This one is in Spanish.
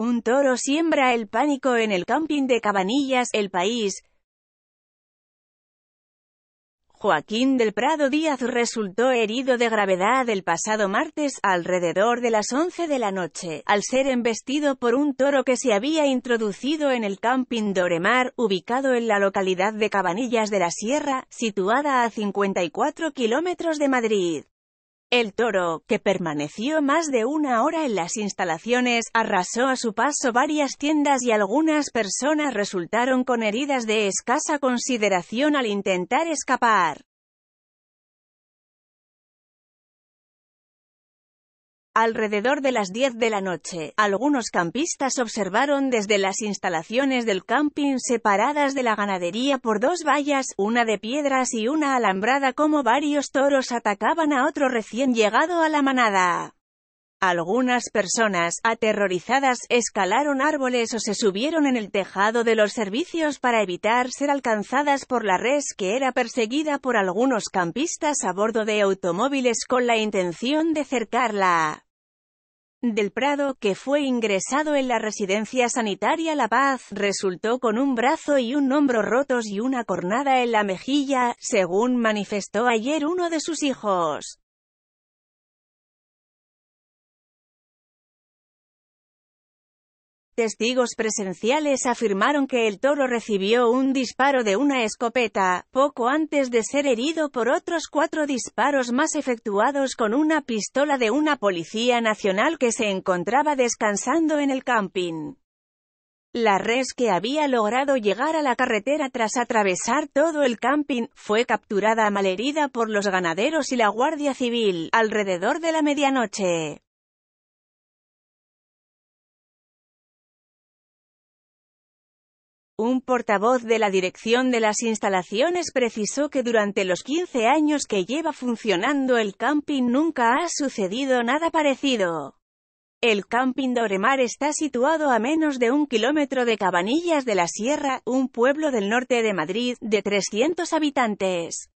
Un toro siembra el pánico en el camping de Cabanillas, El País. Joaquín del Prado Díaz resultó herido de gravedad el pasado martes alrededor de las 11 de la noche, al ser embestido por un toro que se había introducido en el camping Doremar, ubicado en la localidad de Cabanillas de la Sierra, situada a 54 kilómetros de Madrid. El toro, que permaneció más de una hora en las instalaciones, arrasó a su paso varias tiendas y algunas personas resultaron con heridas de escasa consideración al intentar escapar. Alrededor de las 10 de la noche, algunos campistas observaron desde las instalaciones del camping separadas de la ganadería por dos vallas, una de piedras y una alambrada como varios toros atacaban a otro recién llegado a la manada. Algunas personas, aterrorizadas, escalaron árboles o se subieron en el tejado de los servicios para evitar ser alcanzadas por la res que era perseguida por algunos campistas a bordo de automóviles con la intención de cercarla. Del Prado, que fue ingresado en la residencia sanitaria La Paz, resultó con un brazo y un hombro rotos y una cornada en la mejilla, según manifestó ayer uno de sus hijos. Testigos presenciales afirmaron que el toro recibió un disparo de una escopeta, poco antes de ser herido por otros cuatro disparos más efectuados con una pistola de una policía nacional que se encontraba descansando en el camping. La res que había logrado llegar a la carretera tras atravesar todo el camping, fue capturada malherida por los ganaderos y la Guardia Civil, alrededor de la medianoche. Un portavoz de la Dirección de las Instalaciones precisó que durante los 15 años que lleva funcionando el camping nunca ha sucedido nada parecido. El camping Doremar está situado a menos de un kilómetro de Cabanillas de la Sierra, un pueblo del norte de Madrid, de 300 habitantes.